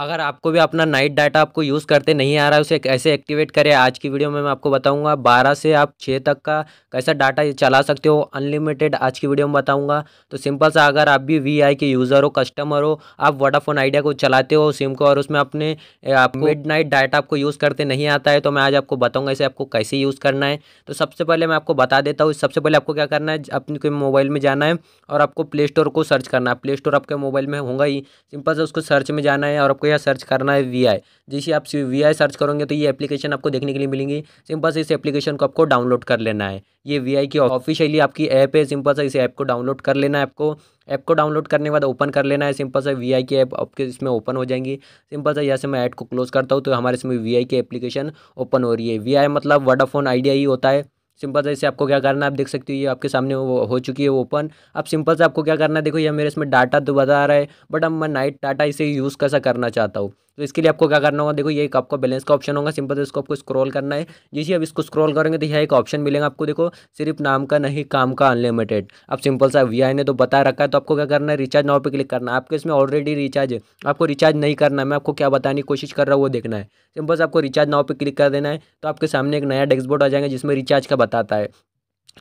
अगर आपको भी अपना नाइट डाटा आपको यूज़ करते नहीं आ रहा है उसे कैसे एक्टिवेट करें आज की वीडियो में मैं आपको बताऊंगा बारह से आप छः तक का कैसा डाटा चला सकते हो अनलिमिटेड आज की वीडियो में बताऊंगा तो सिंपल सा अगर आप भी वीआई के यूज़र हो कस्टमर हो आप वोडाफोन आइडिया को चलाते हो सिम को और उसमें अपने आप मिड नाइट डाटा आपको यूज़ करते नहीं आता है तो मैं आज आपको बताऊँगा इसे आपको कैसे यूज़ करना है तो सबसे पहले मैं आपको बता देता हूँ सबसे पहले आपको क्या करना है अपने मोबाइल में जाना है और आपको प्ले स्टोर को सर्च करना है प्ले स्टोर आपके मोबाइल में होगा ही सिंपल से उसको सर्च में जाना है और आपको यहाँ सर्च करना है वी आई जैसे आप वी आई सर्च करोगे तो ये एप्लीकेशन आपको देखने के लिए मिलेंगी सिंपल से इस एप्लीकेशन को आपको डाउनलोड कर लेना है ये वी आई की ऑफिशियली आपकी ऐप है सिंपल से इस ऐप को डाउनलोड कर लेना है आपको ऐप को डाउनलोड करने के बाद ओपन कर लेना है सिंपल सा वी आई की ऐप आपके इसमें ओपन हो जाएंगी सिंपल सा जैसे मैं ऐड को क्लोज करता हूँ तो हमारे इसमें वी आई की एप्लीकेशन ओपन हो रही है वी आई मतलब वडाफोन आइडिया ही होता है सिंपल से आपको क्या करना आप देख सकते हो ये आपके सामने वो हो चुकी है ओपन अब सिंपल से आपको क्या करना है देखो ये मेरे इसमें डाटा तो बता रहा है बट अब मैं नाइट डाटा इसे यूज़ कैसा करना चाहता हूँ तो इसके लिए आपको क्या करना होगा देखो ये एक आपका बैलेंस का ऑप्शन होगा सिंपल से इसको आपको स्क्रॉल करना है जैसे अब इसको स्क्रॉल करेंगे तो यह एक ऑप्शन मिलेगा आपको देखो सिर्फ नाम का नहीं काम का अनलिमिटेड आप सिंपल सा वी ने तो बता रखा है तो आपको क्या करना है रिचार्ज नाव पर क्लिक करना है आपके इसमें ऑलरेडी रिचार्ज है आपको रिचार्ज नहीं करना है मैं आपको क्या बताने की कोशिश कर रहा हूँ वो देखना है सिंपल से आपको रिचार्ज नाव पर क्लिक कर देना है तो आपके सामने एक नया डैशबोर्ड आ जाएगा जिसमें रिचार्ज का बताता है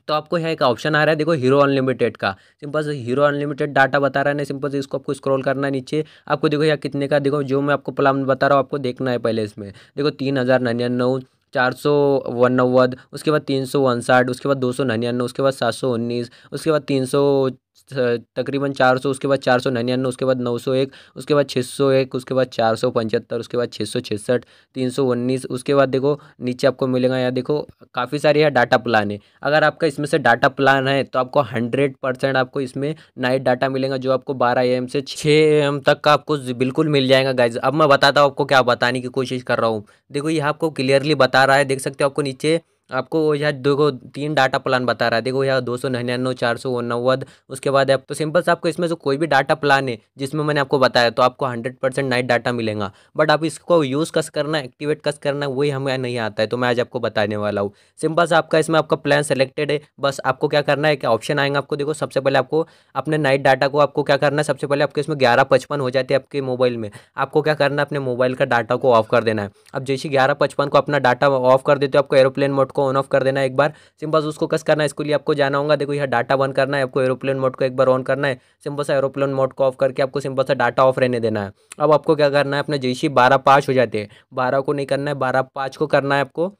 तो आपको यहाँ एक ऑप्शन आ रहा है देखो हीरो अनलिमिटेड का सिंपल से हीरो अनलिमिटेड डाटा बता रहा है ना सिंपल से इसको आपको स्क्रॉल करना है नीचे आपको देखो यहाँ कितने का देखो जो मैं आपको प्लान बता रहा हूँ आपको देखना है पहले इसमें देखो तीन हज़ार निन्यानवे चार सौ उनवद उसके बाद तीन सौ उनसठ उसके बाद दो सौ निन्यानवे उसके बाद सात सौ उन्नीस उसके बाद तीन सौ तकरीबन चार सौ उसके बाद चार सौ निन्यानवे उसके बाद नौ सौ एक उसके बाद छः सौ एक उसके बाद चार सौ पचहत्तर उसके बाद छः सौ छसठ तीन सौ उन्नीस उसके बाद देखो नीचे आपको मिलेगा यहाँ देखो काफ़ी सारी है डाटा प्लान है अगर आपका इसमें से डाटा प्लान है तो आपको हंड्रेड परसेंट आपको इसमें नाइट डाटा मिलेगा जो आपको बारह एम से छः एम तक का आपको बिल्कुल मिल जाएगा गाइज अब मैं बताता हूँ आपको क्या बताने की कोशिश कर रहा हूँ देखो ये आपको क्लियरली बता रहा है देख सकते हो आपको नीचे आपको यहाँ देखो तीन डाटा प्लान बता रहा है देखो यहाँ दो सौ निन्यानवे चार सौ उनव्वद उसके बाद आप तो सिंपल से आपको इसमें से कोई भी डाटा प्लान है जिसमें मैंने आपको बताया तो आपको हंड्रेड परसेंट नाइट डाटा मिलेगा बट आप इसको यूज़ कस करना एक्टिवेट कस करना वही हमें नहीं आता है तो मैं आज आपको बताने वाला हूँ सिंपल से आपका इसमें आपका प्लान सेलेक्टेड है बस आपको क्या करना है कि ऑप्शन आएगा आपको देखो सबसे पहले आपको अपने नाइट डाटा को आपको क्या करना है सबसे पहले आपके इसमें ग्यारह पचपन हो जाते हैं आपके मोबाइल में आपको क्या करना है अपने मोबाइल का डाटा को ऑफ कर देना है अब जैसे ग्यारह पचपन को अपना डाटा ऑफ कर देते हो आपको एरोप्लेन मोड को आपको ऑन ऑफ कर देना है एक बार सिंपल उसको कस करना है इसके लिए आपको जाना होगा देखो यहाँ डाटा बंद करना है आपको एरोप्लेन मोड को एक बार ऑन करना है सिंपल सा एरोप्लेन मोड को ऑफ करके आपको सिंपल सा डाटा ऑफ रहने देना है अब आपको क्या करना है अपने जैसी बारह पाँच हो जाते हैं बारह को नहीं करना है बारह पाँच को करना है आपको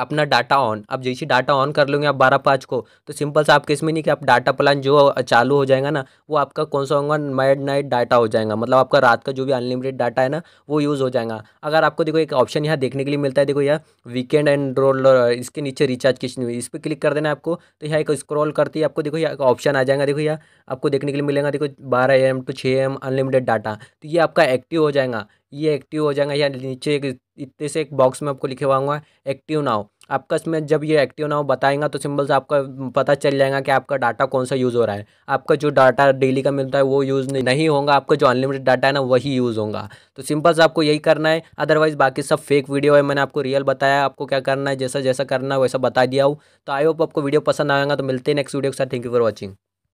अपना डाटा ऑन अब जैसे डाटा ऑन कर लोगे आप बारह पाँच को तो सिंपल सा आपके इसमें नहीं कि आप डाटा प्लान जो चालू हो जाएगा ना वो आपका कौन सा होगा नाइट नाइट डाटा हो जाएगा मतलब आपका रात का जो भी अनलिमिटेड डाटा है ना वो यूज़ हो जाएगा अगर आपको देखो एक ऑप्शन यहाँ देखने के लिए मिलता है देखो यहाँ वीकेंड एंड रोल इसके नीचे रिचार्ज हुई इस पर क्लिक कर देना आपको तो यहाँ एक स्क्रॉल करती है आपको देखो यहाँ ऑप्शन आ जाएगा देखो यहाँ आपको देखने के लिए मिलेगा देखो बारह एम टू छः एम अनलिमिटेड डाटा तो ये आपका एक्टिव हो जाएगा ये एक्टिव हो जाएगा या नीचे एक इतने से एक बॉक्स में आपको लिखवाऊंगा एक्टिव नाउ आपका इसमें जब ये एक्टिव नाउ बताएंगा तो सिंपल से आपका पता चल जाएगा कि आपका डाटा कौन सा यूज़ हो रहा है आपका जो डाटा डेली का मिलता है वो यूज़ नहीं होगा आपका जो अनलिमिटेड डाटा है ना वही यूज़ होगा तो सिंपल से आपको यही करना है अदरवाइज़ बाकी सब फेक वीडियो है मैंने आपको रियल बताया आपको क्या करना है जैसा जैसा करना है वैसा बता दिया हूँ तो आई होप आपको वीडियो पसंद आएगा तो मिलते हैं नेक्स्ट वीडियो के साथ थैंक यू फॉर वॉचिंग